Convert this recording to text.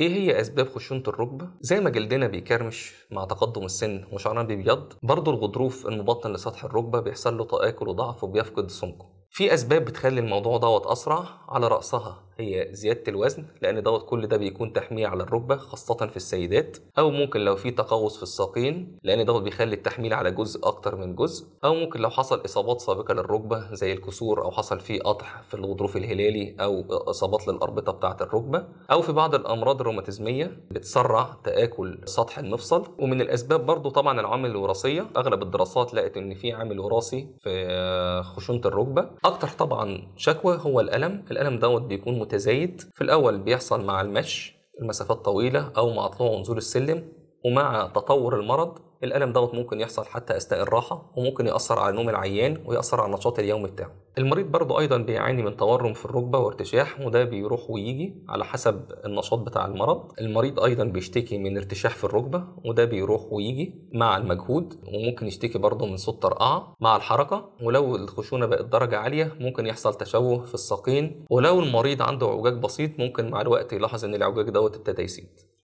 ايه هي اسباب خشونه الركبه زي ما جلدنا بيكرمش مع تقدم السن وشعرنا بيبيض برضه الغضروف المبطن لسطح الركبه بيحصل له تاكل وضعف وبيفقد سمكه في اسباب بتخلي الموضوع دوت اسرع على راسها هي زيادة الوزن لأن دوت كل ده بيكون تحميل على الركبة خاصة في السيدات أو ممكن لو في تقوس في الساقين لأن دوت بيخلي التحميل على جزء أكتر من جزء أو ممكن لو حصل إصابات سابقة للركبة زي الكسور أو حصل فيه قطع في الغضروف الهلالي أو إصابات للأربطة بتاعة الركبة أو في بعض الأمراض الروماتيزمية بتسرع تآكل سطح المفصل ومن الأسباب برضو طبعا العوامل الوراثية أغلب الدراسات لقت إن في عامل وراثي في خشونة الركبة أكتر طبعا شكوى هو الألم الألم دوت بيكون متزايد في الأول بيحصل مع المشي المسافات طويلة أو مع طلوع ونزول السلم ومع تطور المرض الالم دوت ممكن يحصل حتى اثناء الراحه وممكن ياثر على نوم العيان وياثر على النشاط اليومي بتاعه المريض برضه ايضا بيعاني من تورم في الركبه وارتشاح وده بيروح ويجي على حسب النشاط بتاع المرض المريض ايضا بيشتكي من ارتشاح في الركبه وده بيروح ويجي مع المجهود وممكن يشتكي برضه من صوت ترقعه مع الحركه ولو الخشونه بقت درجه عاليه ممكن يحصل تشوه في الساقين ولو المريض عنده اعوجاج بسيط ممكن مع الوقت يلاحظ ان الاعوجاج دوت ابتدى يزيد